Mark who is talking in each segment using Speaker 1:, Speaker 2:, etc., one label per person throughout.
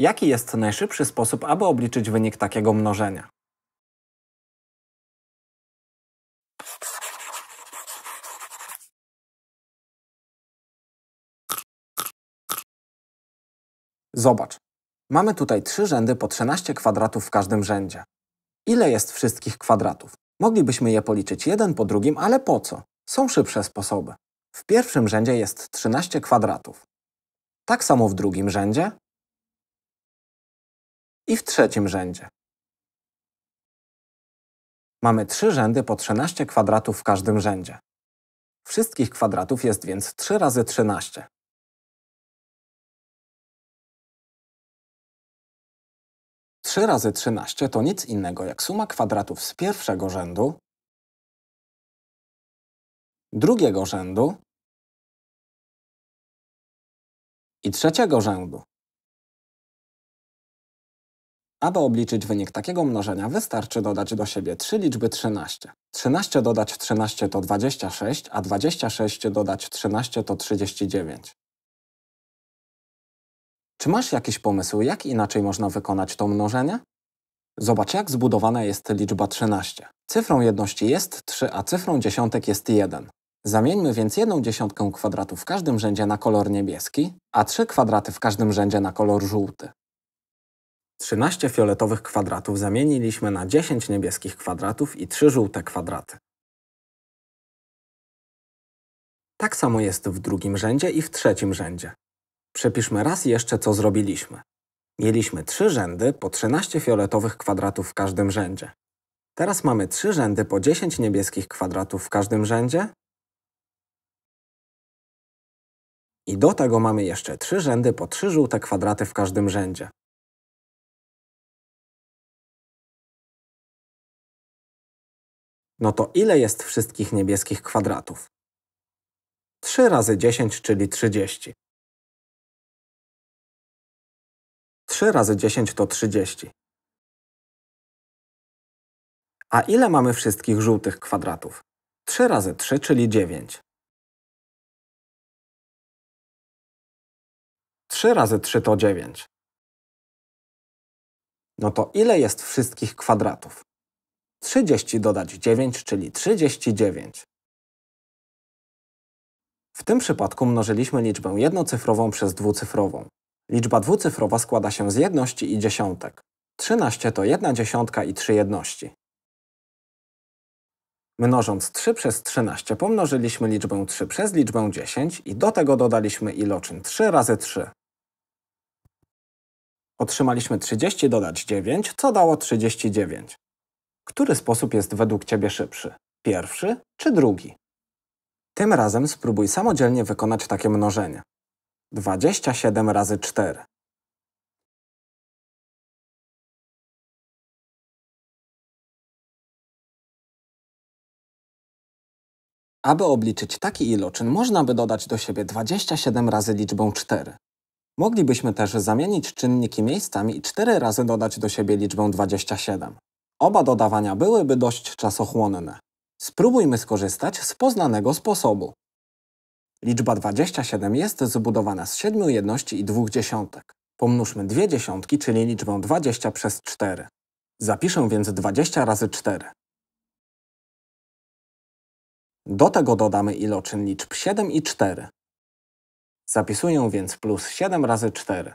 Speaker 1: Jaki jest najszybszy sposób, aby obliczyć wynik takiego mnożenia?
Speaker 2: Zobacz.
Speaker 3: Mamy tutaj trzy rzędy po 13 kwadratów w każdym rzędzie. Ile jest wszystkich kwadratów? Moglibyśmy je policzyć jeden po drugim, ale po co? Są szybsze sposoby. W pierwszym rzędzie jest 13 kwadratów. Tak samo w drugim rzędzie
Speaker 1: i w trzecim rzędzie. Mamy trzy rzędy po 13 kwadratów w każdym rzędzie. Wszystkich kwadratów
Speaker 2: jest więc 3 razy 13. Trzy razy 13 to nic innego jak suma kwadratów z pierwszego rzędu, drugiego rzędu i trzeciego rzędu. Aby obliczyć wynik takiego mnożenia, wystarczy dodać do siebie
Speaker 3: trzy liczby 13. 13 dodać 13 to 26, a 26 dodać 13 to 39. Czy masz jakiś pomysł, jak inaczej można wykonać to mnożenie? Zobacz, jak zbudowana jest liczba 13. Cyfrą jedności jest 3, a cyfrą dziesiątek jest 1. Zamieńmy więc jedną dziesiątkę kwadratu w każdym rzędzie na kolor niebieski, a trzy kwadraty w każdym rzędzie na kolor żółty. 13 fioletowych kwadratów zamieniliśmy na 10 niebieskich kwadratów
Speaker 1: i 3 żółte kwadraty. Tak samo
Speaker 3: jest w drugim rzędzie i w trzecim rzędzie. Przepiszmy raz jeszcze, co zrobiliśmy. Mieliśmy trzy rzędy po 13 fioletowych kwadratów w każdym rzędzie. Teraz mamy trzy rzędy po 10 niebieskich kwadratów w każdym rzędzie.
Speaker 2: I do tego mamy jeszcze trzy rzędy po trzy żółte kwadraty w każdym rzędzie. no to ile jest wszystkich niebieskich kwadratów? 3 razy 10, czyli 30. 3 razy 10 to 30. A
Speaker 1: ile mamy wszystkich żółtych kwadratów? 3 razy 3, czyli 9.
Speaker 2: 3 razy 3 to 9. No to ile jest wszystkich kwadratów? 30 dodać 9, czyli 39.
Speaker 3: W tym przypadku mnożyliśmy liczbę jednocyfrową przez dwucyfrową. Liczba dwucyfrowa składa się z jedności i dziesiątek. 13 to jedna dziesiątka i 3 jedności. Mnożąc 3 przez 13 pomnożyliśmy liczbę 3 przez liczbę 10 i do tego dodaliśmy iloczyn 3 razy 3. Otrzymaliśmy 30 dodać 9, co dało 39. Który sposób jest według Ciebie szybszy? Pierwszy czy drugi? Tym razem spróbuj
Speaker 2: samodzielnie wykonać takie mnożenie. 27 razy 4. Aby obliczyć taki iloczyn, można
Speaker 1: by
Speaker 3: dodać do siebie 27 razy liczbę 4. Moglibyśmy też zamienić czynniki miejscami i 4 razy dodać do siebie liczbę 27. Oba dodawania byłyby dość czasochłonne. Spróbujmy skorzystać z poznanego sposobu. Liczba 27 jest zbudowana z 7 jedności i 2 dziesiątek. Pomnóżmy 2 dziesiątki, czyli liczbę 20 przez 4. Zapiszę więc 20 razy 4. Do tego dodamy iloczyn liczb 7 i
Speaker 1: 4. Zapisuję więc plus 7 razy 4.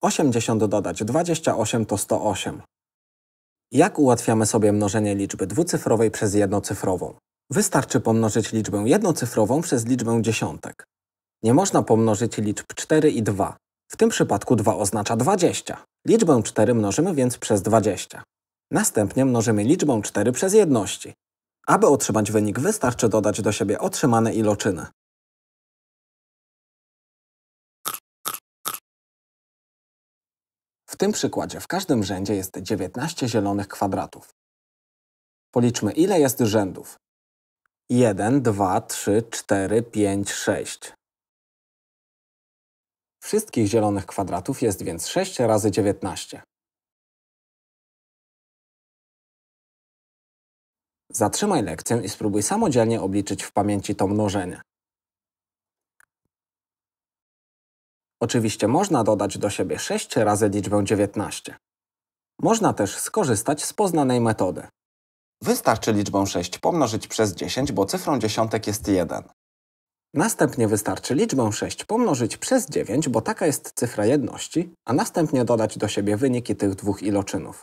Speaker 3: 80 dodać 28 to 108. Jak ułatwiamy sobie mnożenie liczby dwucyfrowej przez jednocyfrową? Wystarczy pomnożyć liczbę jednocyfrową przez liczbę dziesiątek. Nie można pomnożyć liczb 4 i 2. W tym przypadku 2 oznacza 20. Liczbę 4 mnożymy więc przez 20. Następnie mnożymy liczbę 4 przez jedności. Aby otrzymać wynik wystarczy dodać do siebie otrzymane iloczyny.
Speaker 2: tym przykładzie w każdym rzędzie jest 19 zielonych kwadratów.
Speaker 3: Policzmy, ile jest rzędów. 1, 2, 3, 4, 5,
Speaker 2: 6. Wszystkich zielonych kwadratów jest więc 6 razy 19.
Speaker 3: Zatrzymaj lekcję i spróbuj samodzielnie obliczyć w pamięci to mnożenie. Oczywiście można dodać do siebie 6 razy liczbę 19. Można też skorzystać z poznanej metody. Wystarczy liczbę 6 pomnożyć przez 10, bo cyfrą dziesiątek jest 1. Następnie wystarczy liczbę 6 pomnożyć przez 9, bo taka jest cyfra jedności, a następnie dodać do siebie wyniki tych dwóch iloczynów.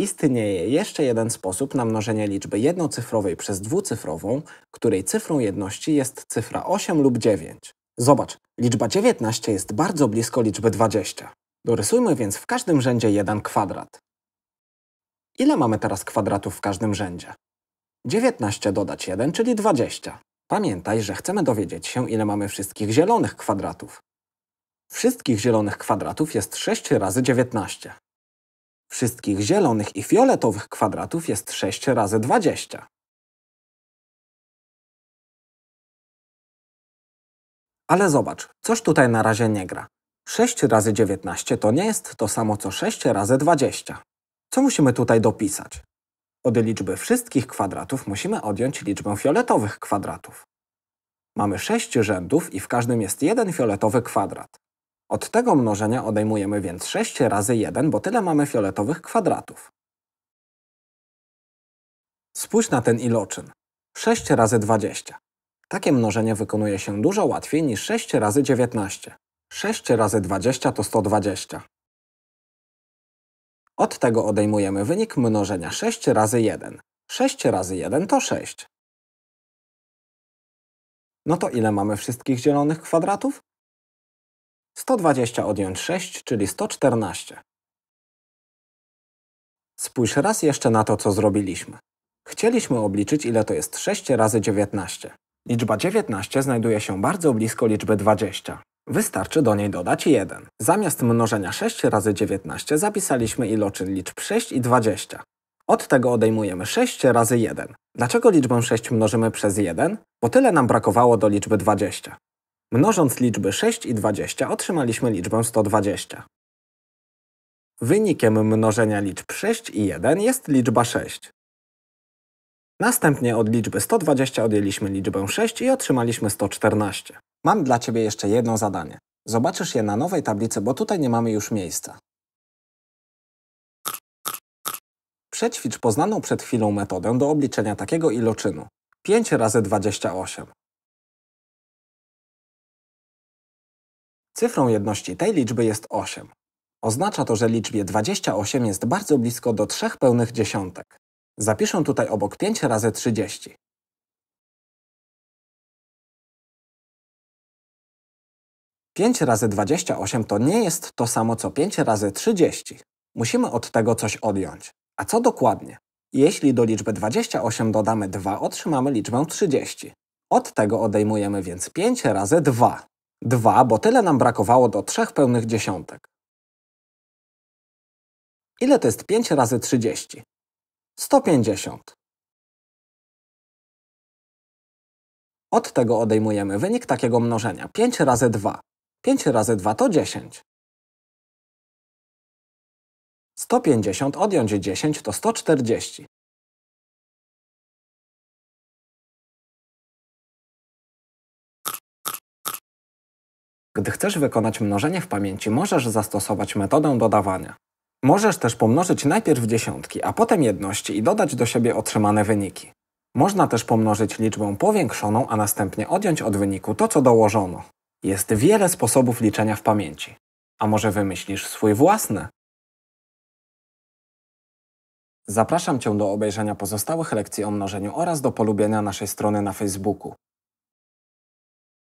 Speaker 3: Istnieje jeszcze jeden sposób na mnożenie liczby jednocyfrowej przez dwucyfrową, której cyfrą jedności jest cyfra 8 lub 9. Zobacz, liczba 19 jest bardzo blisko liczby 20. Dorysujmy więc w każdym rzędzie jeden kwadrat. Ile mamy teraz kwadratów w każdym rzędzie? 19 dodać 1, czyli 20. Pamiętaj, że chcemy dowiedzieć się, ile mamy wszystkich zielonych kwadratów. Wszystkich zielonych kwadratów jest 6 razy 19. Wszystkich zielonych
Speaker 2: i fioletowych kwadratów jest 6 razy 20. Ale zobacz, coś tutaj na razie nie
Speaker 3: gra. 6 razy 19 to nie jest to samo co 6 razy 20. Co musimy tutaj dopisać? Od liczby wszystkich kwadratów musimy odjąć liczbę fioletowych kwadratów. Mamy 6 rzędów i w każdym jest jeden fioletowy kwadrat. Od tego mnożenia odejmujemy więc 6 razy 1, bo tyle mamy fioletowych kwadratów. Spójrz na ten iloczyn. 6 razy 20. Takie mnożenie wykonuje się dużo łatwiej niż 6 razy 19. 6 razy 20 to 120. Od tego odejmujemy
Speaker 1: wynik mnożenia 6 razy 1. 6 razy 1 to 6. No to ile mamy wszystkich zielonych kwadratów?
Speaker 3: 120 odjąć 6, czyli 114. Spójrz raz jeszcze na to, co zrobiliśmy. Chcieliśmy obliczyć, ile to jest 6 razy 19. Liczba 19 znajduje się bardzo blisko liczby 20. Wystarczy do niej dodać 1. Zamiast mnożenia 6 razy 19 zapisaliśmy iloczyn liczb 6 i 20. Od tego odejmujemy 6 razy 1. Dlaczego liczbę 6 mnożymy przez 1? Bo tyle nam brakowało do liczby 20. Mnożąc liczby 6 i 20 otrzymaliśmy liczbę 120. Wynikiem mnożenia liczb 6 i 1 jest liczba 6. Następnie od liczby 120 odjęliśmy liczbę 6 i otrzymaliśmy 114. Mam dla Ciebie jeszcze jedno zadanie. Zobaczysz je na nowej tablicy, bo tutaj nie mamy już miejsca. Przećwicz poznaną przed chwilą metodę do obliczenia takiego iloczynu. 5 razy
Speaker 1: 28. Cyfrą
Speaker 3: jedności tej liczby jest 8. Oznacza to, że liczbie 28 jest bardzo blisko do
Speaker 2: 3 pełnych dziesiątek. Zapiszę tutaj obok 5 razy 30. Pięć razy
Speaker 3: 28 to nie jest to samo co 5 razy 30. Musimy od tego coś odjąć. A co dokładnie? Jeśli do liczby 28 dodamy 2, otrzymamy liczbę 30. Od tego odejmujemy więc 5 razy 2. Dwa, bo tyle nam brakowało
Speaker 2: do trzech pełnych dziesiątek. Ile to jest 5 razy 30? 150.
Speaker 1: Od tego odejmujemy wynik takiego mnożenia. 5 razy 2. 5 razy 2
Speaker 2: to 10. 150 odjąć 10 to 140. Gdy chcesz wykonać
Speaker 3: mnożenie w pamięci, możesz zastosować metodę dodawania. Możesz też pomnożyć najpierw dziesiątki, a potem jedności i dodać do siebie otrzymane wyniki. Można też pomnożyć liczbę powiększoną, a następnie odjąć od wyniku to, co dołożono. Jest wiele sposobów liczenia w pamięci. A może wymyślisz swój własny?
Speaker 1: Zapraszam Cię do obejrzenia pozostałych lekcji o mnożeniu oraz do polubienia naszej strony na Facebooku.